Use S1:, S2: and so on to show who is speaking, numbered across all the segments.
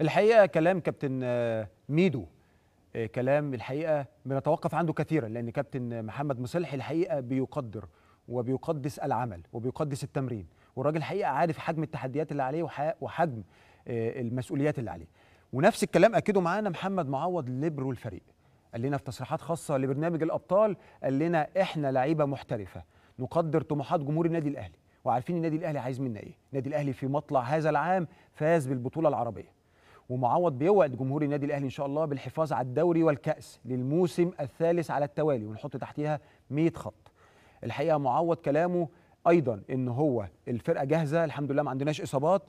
S1: الحقيقه كلام كابتن آه، ميدو آه، كلام الحقيقه بنتوقف عنده كثيرا لان كابتن محمد مصلحي الحقيقه بيقدر وبيقدس العمل وبيقدس التمرين والراجل الحقيقه عارف حجم التحديات اللي عليه وحجم آه، المسؤوليات اللي عليه ونفس الكلام اكده معانا محمد معوض ليبرو الفريق قال لنا في تصريحات خاصه لبرنامج الابطال قال لنا احنا لعيبه محترفه نقدر طموحات جمهور النادي الاهلي وعارفين النادي الاهلي عايز منا ايه النادي الاهلي في مطلع هذا العام فاز بالبطوله العربيه ومعوض بيوعد جمهور النادي الاهلي ان شاء الله بالحفاظ على الدوري والكاس للموسم الثالث على التوالي ونحط تحتيها 100 خط الحقيقه معوض كلامه ايضا ان هو الفرقه جاهزه الحمد لله ما عندناش اصابات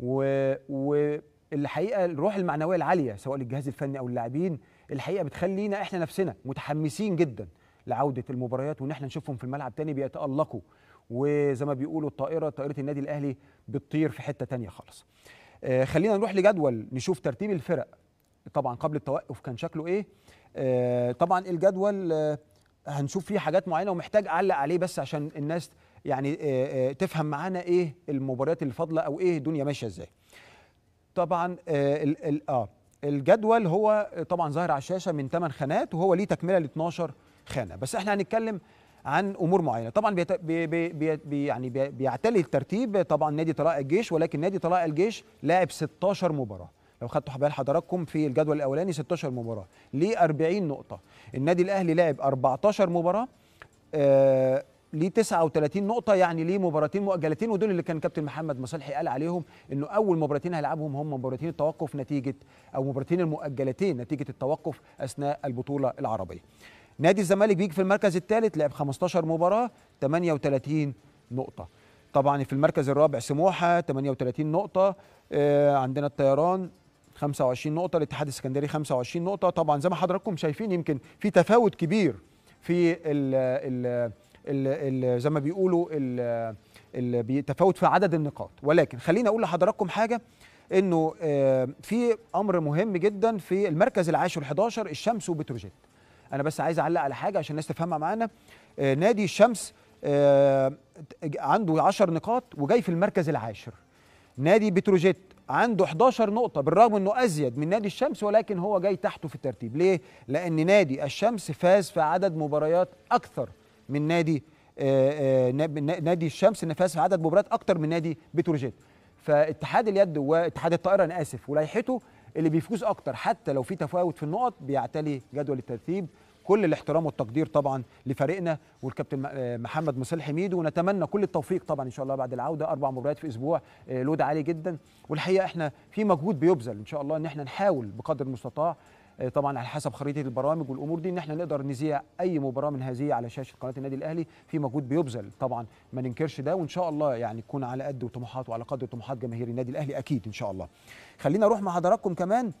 S1: و... والحقيقه الروح المعنويه العاليه سواء للجهاز الفني او اللاعبين الحقيقه بتخلينا احنا نفسنا متحمسين جدا لعوده المباريات وان احنا نشوفهم في الملعب تاني بيتالقوا وزي ما بيقولوا الطائره طائره النادي الاهلي بتطير في حته تانيه خالص آه، خلينا نروح لجدول نشوف ترتيب الفرق طبعا قبل التوقف كان شكله ايه آه، طبعا الجدول آه، هنشوف فيه حاجات معينه ومحتاج اعلق عليه بس عشان الناس يعني تفهم معانا ايه المباريات الفاضله او ايه الدنيا ماشيه ازاي طبعا اه الجدول هو طبعا ظاهر على الشاشه من 8 خانات وهو ليه تكمله ل 12 خانه بس احنا هنتكلم عن امور معينه طبعا بيت... بي... بي... بي... يعني بي... بيعتلي الترتيب طبعا نادي طلائع الجيش ولكن نادي طلائع الجيش لاعب 16 مباراه لو خدتوا بال حضراتكم في الجدول الاولاني 16 مباراه ليه 40 نقطه النادي الاهلي لعب 14 مباراه آه ليه 39 نقطه يعني ليه مباراتين مؤجلتين ودول اللي كان كابتن محمد مصالحي قال عليهم انه اول مباراتين هيلعبهم هم مباراتين التوقف نتيجه او مباراتين المؤجلتين نتيجه التوقف اثناء البطوله العربيه نادي الزمالك بيجي في المركز الثالث لعب 15 مباراه 38 نقطه طبعا في المركز الرابع سموحه 38 نقطه آه عندنا الطيران 25 نقطه الاتحاد السكندري 25 نقطه طبعا زي ما حضراتكم شايفين يمكن في تفاوت كبير في ال ال ال زي ما بيقولوا ال ال تفاوت في عدد النقاط ولكن خليني اقول لحضراتكم حاجه انه آه، في امر مهم جدا في المركز العاشر 11 الشمس وبتروجيت انا بس عايز اعلق على حاجه عشان الناس تفهمها معانا آه، نادي الشمس آه، عنده 10 نقاط وجاي في المركز العاشر نادي بتروجيت عنده 11 نقطة بالرغم انه ازيد من نادي الشمس ولكن هو جاي تحته في الترتيب، ليه؟ لأن نادي الشمس فاز في عدد مباريات أكثر من نادي آآ آه، آآ نادي الشمس ان فاز في عدد مباريات أكثر من نادي بتروجيت. فاتحاد اليد واتحاد الطائرة أنا آسف ولايحته اللي بيفوز اكتر حتى لو في تفاوت في النقط بيعتلي جدول الترتيب كل الاحترام والتقدير طبعا لفريقنا والكابتن آه، محمد مصالح ميدو ونتمنى كل التوفيق طبعا ان شاء الله بعد العوده اربع مباريات في اسبوع آه، لود عالي جدا والحقيقه احنا في مجهود بيبذل ان شاء الله ان احنا نحاول بقدر المستطاع آه، طبعا على حسب خريطه البرامج والامور دي ان احنا نقدر نذيع اي مباراه من هذه على شاشه قناه النادي الاهلي في مجهود بيبذل طبعا ما ننكرش ده وان شاء الله يعني تكون على قد طموحات وعلى قدر طموحات جماهير النادي الاهلي اكيد ان شاء الله خلينا اروح مع حضراتكم كمان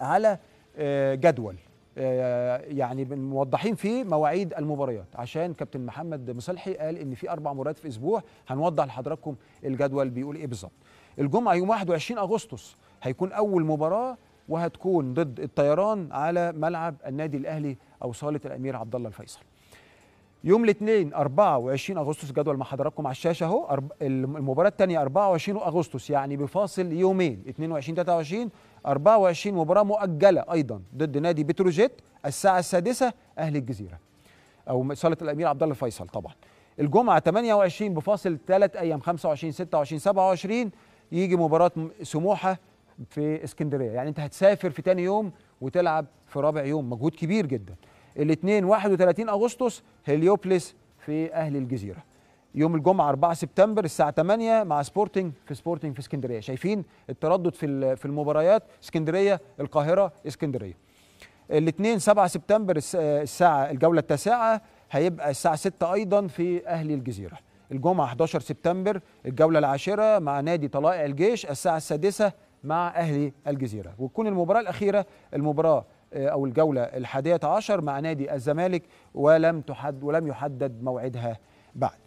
S1: على آه، جدول آه، يعني موضحين فيه مواعيد المباريات عشان كابتن محمد مصلحي قال ان في اربع مباريات في اسبوع هنوضح لحضراتكم الجدول بيقول ايه بالظبط الجمعه يوم 21 اغسطس هيكون اول مباراه وهتكون ضد الطيران على ملعب النادي الاهلي او صاله الامير عبد الله الفيصل يوم الاثنين 24 اغسطس جدول مع حضراتكم على الشاشه اهو المباراه الثانيه 24 اغسطس يعني بفاصل يومين 22 23 24 مباراه مؤجله ايضا ضد نادي بتروجيت الساعه السادسه اهل الجزيره او صاله الامير عبد الله الفيصل طبعا الجمعه 28 بفاصل ثلاث ايام 25 26 27 يجي مباراه سموحه في اسكندريه يعني انت هتسافر في تاني يوم وتلعب في رابع يوم مجهود كبير جدا الاثنين 31 اغسطس هليوبليس في اهل الجزيره يوم الجمعه 4 سبتمبر الساعه 8 مع سبورتنج في سبورتنج في اسكندريه شايفين التردد في في المباريات اسكندريه القاهره اسكندريه الاثنين 7 سبتمبر الساعه الجوله التاسعه هيبقى الساعه 6 ايضا في اهل الجزيره الجمعه 11 سبتمبر الجوله العاشره مع نادي طلائع الجيش الساعه السادسه مع أهلي الجزيرة وتكون المباراة الأخيرة المباراة آه، أو الجولة الحادية عشر مع نادي الزمالك ولم تحد ولم يحدد موعدها بعد